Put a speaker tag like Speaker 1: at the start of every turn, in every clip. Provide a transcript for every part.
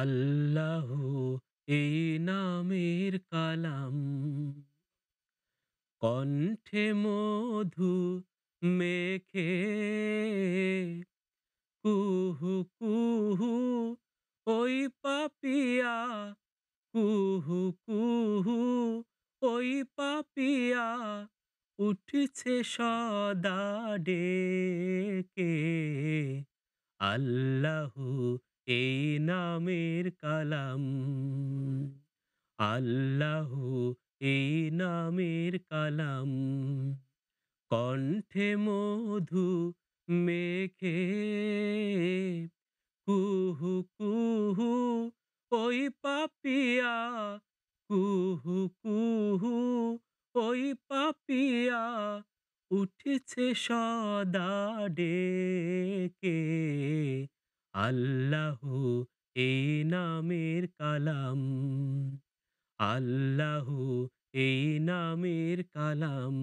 Speaker 1: আল্লাহ এই নামের কালাম কণ্ঠে মধু মেখে কুহু কুহু ওই পাপিয়া কুহু কুহু ওই পাপিয়া উঠছে সদা ডেকে আল্লাহু এই নামের কালাম আল্লাহ এই নামের কালাম কণ্ঠে মধু মেখে কুহু কুহু ওই পাপিয়া কুহু কুহু ওই পাপিয়া উঠেছে সদা ডেকে আল্লাহু এ নামের কালাম আল্লাহু এই নামের কালাম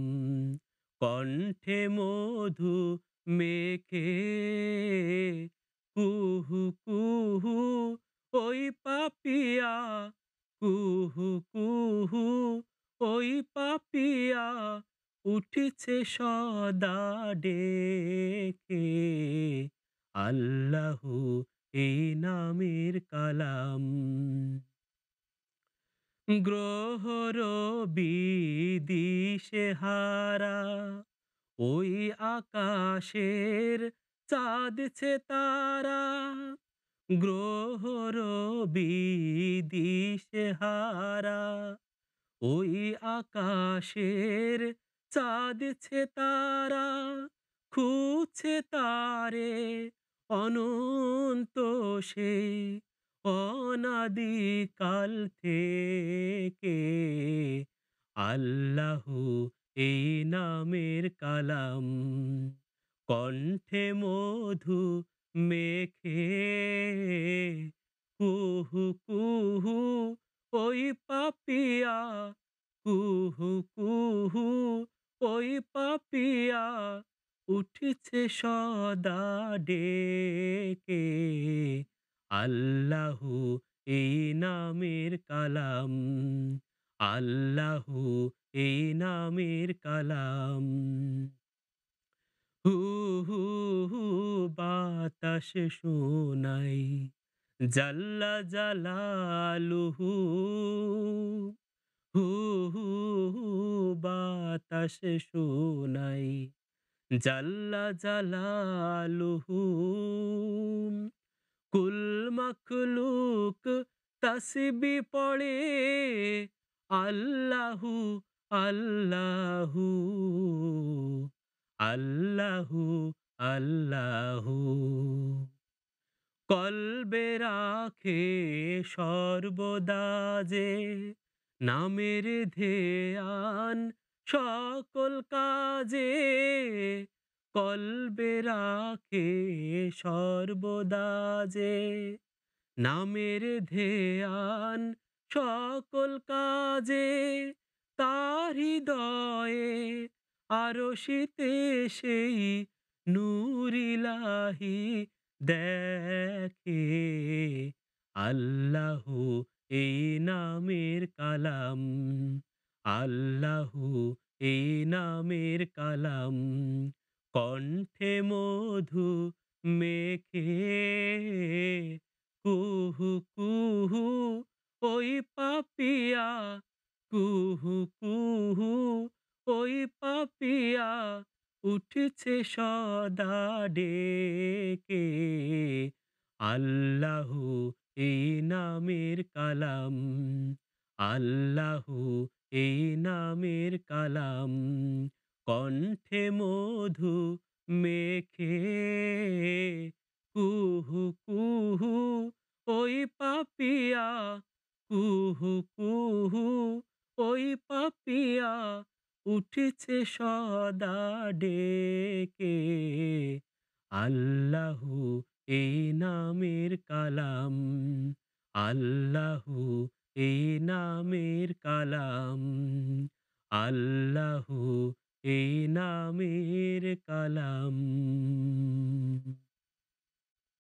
Speaker 1: কণ্ঠে মধু মেখে কুহু কুহু ওই পাপিয়া কুহু কুহু ওই পাপিয়া উঠেছে সদা ডেকে আল্লাহু এই নামের কালাম গ্রহর বিদিশে হারা ওই আকাশের চাঁদছে তারা গ্রহর বিদিশে হারা ওই আকাশের চাঁদছে তারা খুঁজছে তারে অনন্ত সে অনাদিকাল থেকে আল্লাহু এই নামের কালাম কণ্ঠে মধু মেখে কুহু কুহু ওই পাপিয়া কুহু কুহু ওই পাপিয়া উঠছে সদা ডেকে আল্লাহু এই নামের কালাম আল্লাহু এই নামের কালাম হু হু হু বাতাস শোনাই জাল্লা জালালু হু হু হু বাতাস শোনাই জাল্লা জালালুহু কুল মখলুক তসবি পড়ে আল্লাহু আল্লাহু আল্লাহু আল্লাহু কলবে রাখে সর্বদা যে নামের ধ্যান সকল কাজে কলবে রাখে সর্বদা যে নামের ধ্যান সকল কাজে তার হৃদয়ে আরো শীতে সেই নুরিলাহি দেখে আল্লাহ এই নামের কালাম আল্লাহু এই নামের কালাম কণ্ঠে মধু মেখে কুহু কুহু ওই পাপিয়া কুহু কুহু ওই পাপিয়া উঠছে সদা ডেকে আল্লাহু এই নামের কালাম আল্লাহু এই নামের কালাম কণ্ঠে মধু মেখে কুহু কুহু ওই পাপিয়া কুহু কুহু ওই পাপিয়া উঠেছে সদা ডেকে আল্লাহু এই নামের কালাম আল্লাহু এই নামের কালাম আল্লাহ এই নামের কালাম